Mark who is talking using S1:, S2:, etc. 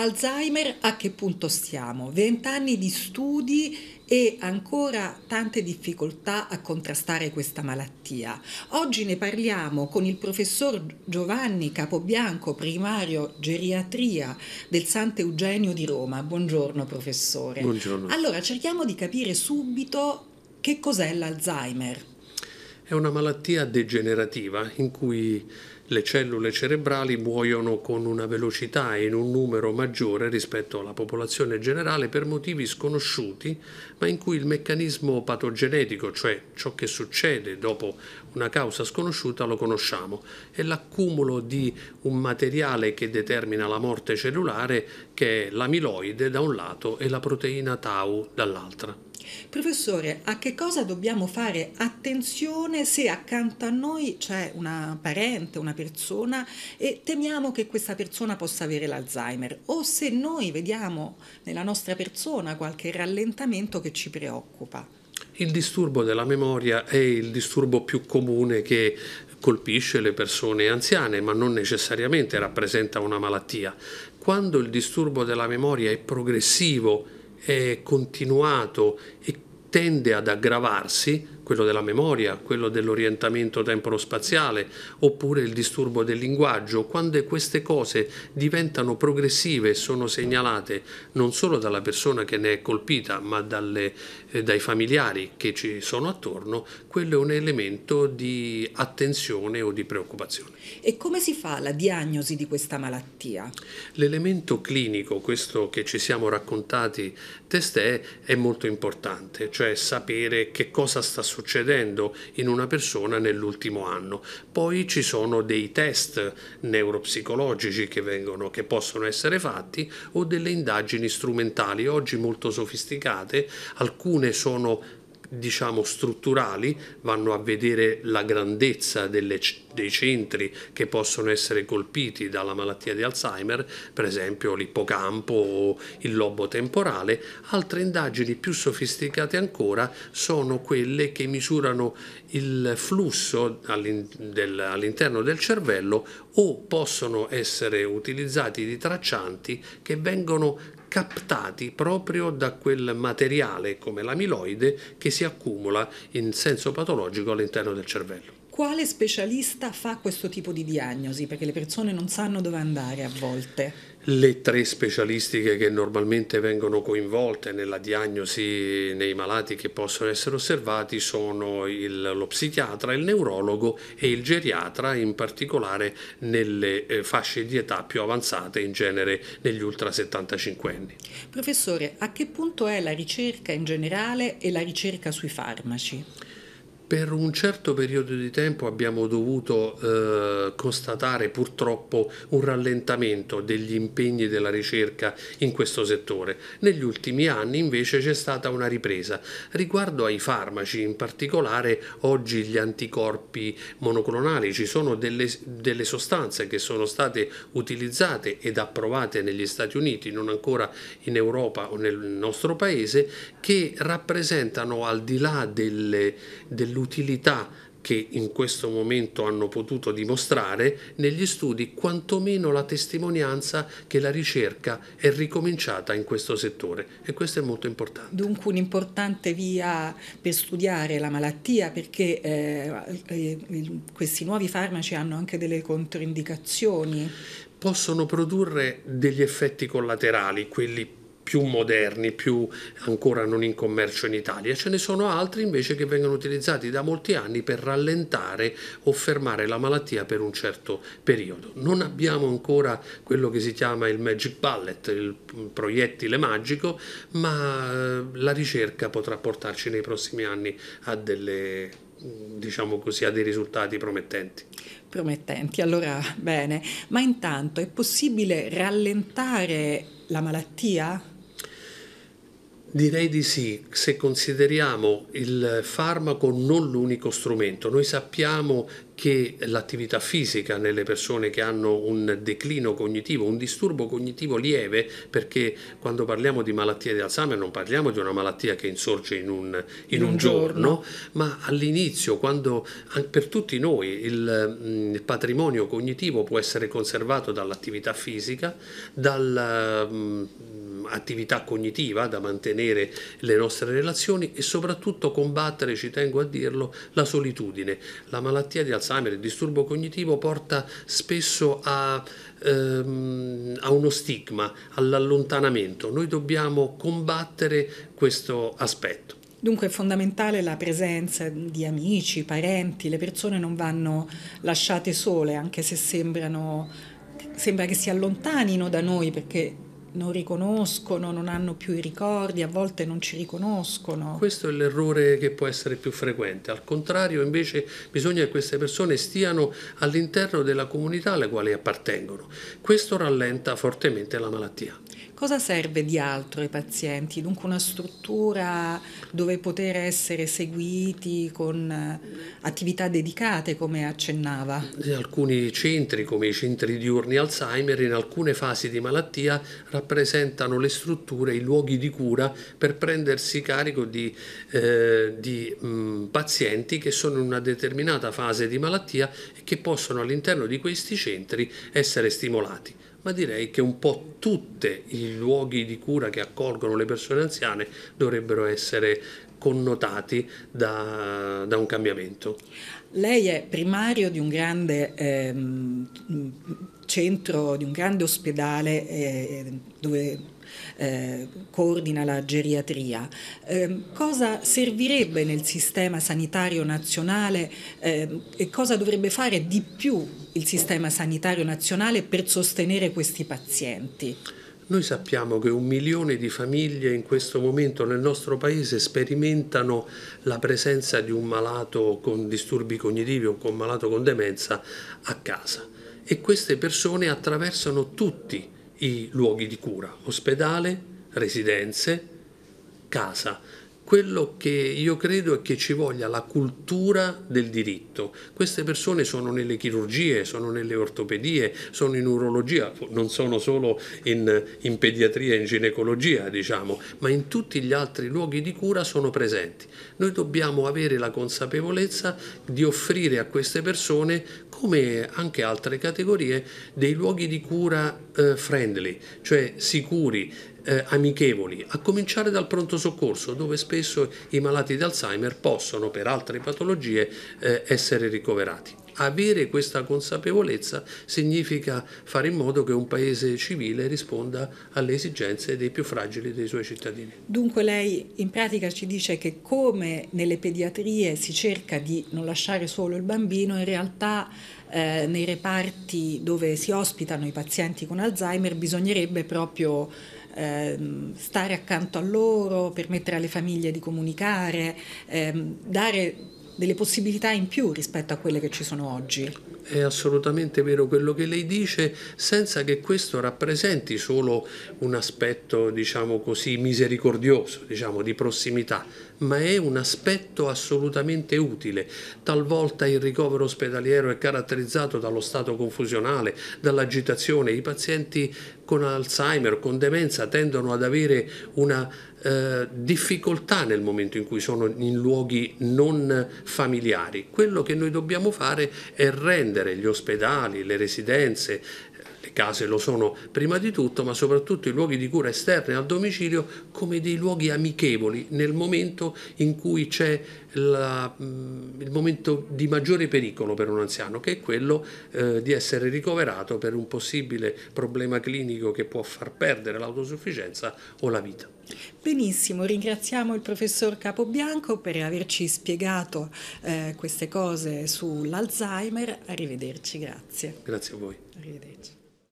S1: Alzheimer a che punto stiamo? Vent'anni di studi e ancora tante difficoltà a contrastare questa malattia. Oggi ne parliamo con il professor Giovanni Capobianco, primario geriatria del Sant'Eugenio di Roma. Buongiorno professore. Buongiorno. Allora cerchiamo di capire subito che cos'è l'Alzheimer.
S2: È una malattia degenerativa in cui le cellule cerebrali muoiono con una velocità e in un numero maggiore rispetto alla popolazione generale per motivi sconosciuti, ma in cui il meccanismo patogenetico, cioè ciò che succede dopo una causa sconosciuta, lo conosciamo. È l'accumulo di un materiale che determina la morte cellulare, che è l'amiloide da un lato e la proteina tau dall'altra
S1: professore, a che cosa dobbiamo fare attenzione se accanto a noi c'è una parente, una persona e temiamo che questa persona possa avere l'Alzheimer o se noi vediamo nella nostra persona qualche rallentamento che ci preoccupa?
S2: Il disturbo della memoria è il disturbo più comune che colpisce le persone anziane, ma non necessariamente rappresenta una malattia. Quando il disturbo della memoria è progressivo, è continuato e tende ad aggravarsi quello della memoria, quello dell'orientamento temporo-spaziale, oppure il disturbo del linguaggio, quando queste cose diventano progressive e sono segnalate non solo dalla persona che ne è colpita, ma dalle, eh, dai familiari che ci sono attorno, quello è un elemento di attenzione o di preoccupazione.
S1: E come si fa la diagnosi di questa malattia? L'elemento
S2: clinico, questo che ci siamo raccontati testè, è molto importante, cioè sapere che cosa sta succedendo succedendo in una persona nell'ultimo anno. Poi ci sono dei test neuropsicologici che, vengono, che possono essere fatti o delle indagini strumentali, oggi molto sofisticate, alcune sono diciamo strutturali, vanno a vedere la grandezza delle, dei centri che possono essere colpiti dalla malattia di Alzheimer, per esempio l'ippocampo o il lobo temporale, altre indagini più sofisticate ancora sono quelle che misurano il flusso all'interno del cervello o possono essere utilizzati di traccianti che vengono captati proprio da quel materiale come l'amiloide che si accumula in senso patologico all'interno del cervello
S1: quale specialista fa questo tipo di diagnosi? Perché le persone non sanno dove andare a volte. Le
S2: tre specialistiche che normalmente vengono coinvolte nella diagnosi nei malati che possono essere osservati sono il, lo psichiatra, il neurologo e il geriatra, in particolare nelle eh, fasce di età più avanzate, in genere negli ultra 75 anni.
S1: Professore, a che punto è la ricerca in generale e la ricerca sui farmaci?
S2: per un certo periodo di tempo abbiamo dovuto eh, constatare purtroppo un rallentamento degli impegni della ricerca in questo settore. Negli ultimi anni invece c'è stata una ripresa. Riguardo ai farmaci in particolare, oggi gli anticorpi monoclonali, ci sono delle, delle sostanze che sono state utilizzate ed approvate negli Stati Uniti, non ancora in Europa o nel nostro paese, che rappresentano al di là delle, dell l'utilità che in questo momento hanno potuto dimostrare negli studi quantomeno la testimonianza che la ricerca è ricominciata in questo settore e questo è molto importante.
S1: Dunque un'importante via per studiare la malattia perché eh, eh questi nuovi farmaci hanno anche delle controindicazioni
S2: possono produrre degli effetti collaterali, quelli più moderni, più ancora non in commercio in Italia. Ce ne sono altri invece che vengono utilizzati da molti anni per rallentare o fermare la malattia per un certo periodo. Non abbiamo ancora quello che si chiama il magic bullet, il proiettile magico, ma eh, la ricerca potrà portarci nei prossimi anni a delle diciamo così, a dei risultati promettenti.
S1: Promettenti, allora bene, ma intanto è possibile rallentare la malattia?
S2: Direi di sì, se consideriamo il farmaco non l'unico strumento. Noi sappiamo che l'attività fisica nelle persone che hanno un declino cognitivo, un disturbo cognitivo lieve, perché quando parliamo di malattia di Alzheimer non parliamo di una malattia che insorge in un, in in un, giorno, giorno, ma all'inizio, quando per tutti noi il, mm, il, patrimonio cognitivo può essere conservato dall'attività fisica, dal mm, attività cognitiva da mantenere le nostre relazioni e soprattutto combattere, ci tengo a dirlo, la solitudine. La malattia di Alzheimer, il disturbo cognitivo porta spesso a, ehm, a uno stigma, all'allontanamento. Noi dobbiamo combattere questo aspetto.
S1: Dunque è fondamentale la presenza di amici, parenti, le persone non vanno lasciate sole anche se sembrano, sembra che si allontanino da noi perché non riconoscono, non hanno più i ricordi, a volte non ci riconoscono. Questo
S2: è l'errore che può essere più frequente. Al contrario, invece, bisogna che queste persone stiano all'interno della comunità alle quali appartengono. Questo rallenta fortemente la
S1: malattia. Cosa serve di altro ai pazienti? Dunque una struttura dove poter essere seguiti con eh, attività dedicate, come accennava?
S2: Alcuni centri, come i centri diurni Alzheimer, in alcune fasi di malattia rappresentano le strutture, i luoghi di cura per prendersi carico di, eh, di mh, mm, pazienti che sono in una determinata fase di malattia e che possono all'interno di questi centri essere stimolati ma direi che un po' tutti i luoghi di cura che accolgono le persone anziane dovrebbero essere connotati da, da un cambiamento.
S1: Lei è primario di un grande ehm, centro di un grande ospedale eh, dove eh, coordina la geriatria. Eh, cosa servirebbe nel sistema sanitario nazionale eh, e cosa dovrebbe fare di più il sistema sanitario nazionale per sostenere questi pazienti?
S2: Noi sappiamo che un milione di famiglie in questo momento nel nostro paese sperimentano la presenza di un malato con disturbi cognitivi o con malato con demenza a casa e queste persone attraversano tutti i luoghi di cura, ospedale, residenze, casa. Quello che io credo è che ci voglia la cultura del diritto. Queste persone sono nelle chirurgie, sono nelle ortopedie, sono in urologia, non sono solo in, in pediatria e in ginecologia, diciamo, ma in tutti gli altri luoghi di cura sono presenti. Noi dobbiamo avere la consapevolezza di offrire a queste persone come anche altre categorie, dei luoghi di cura eh, friendly, cioè sicuri, eh, amichevoli, a cominciare dal pronto soccorso, dove spesso i malati di Alzheimer possono per altre patologie eh, essere ricoverati. Avere questa consapevolezza significa fare in modo che un paese civile risponda alle esigenze dei più fragili dei suoi cittadini.
S1: Dunque lei in pratica ci dice che come nelle pediatrie si cerca di non lasciare solo il bambino, in realtà eh, nei reparti dove si ospitano i pazienti con Alzheimer bisognerebbe proprio ehm, stare accanto a loro, permettere alle famiglie di comunicare, ehm, dare delle possibilità in più rispetto a quelle che ci sono oggi.
S2: È assolutamente vero quello che lei dice, senza che questo rappresenti solo un aspetto, diciamo così, misericordioso, diciamo, di prossimità, ma è un aspetto assolutamente utile. Talvolta il ricovero ospedaliero è caratterizzato dallo stato confusionale, dall'agitazione. I pazienti con Alzheimer, con demenza, tendono ad avere una eh, difficoltà nel momento in cui sono in luoghi non familiari. Quello che noi dobbiamo fare è rendere gli ospedali, le residenze, le case lo sono prima di tutto, ma soprattutto i luoghi di cura esterni al domicilio come dei luoghi amichevoli nel momento in cui c'è la, mm, il momento di maggiore pericolo per un anziano, che è quello eh, di essere ricoverato per un possibile problema clinico che può far perdere l'autosufficienza o la vita.
S1: Benissimo, ringraziamo il professor Capobianco per averci spiegato eh, queste cose sull'Alzheimer. Arrivederci, grazie. Grazie a voi. Arrivederci.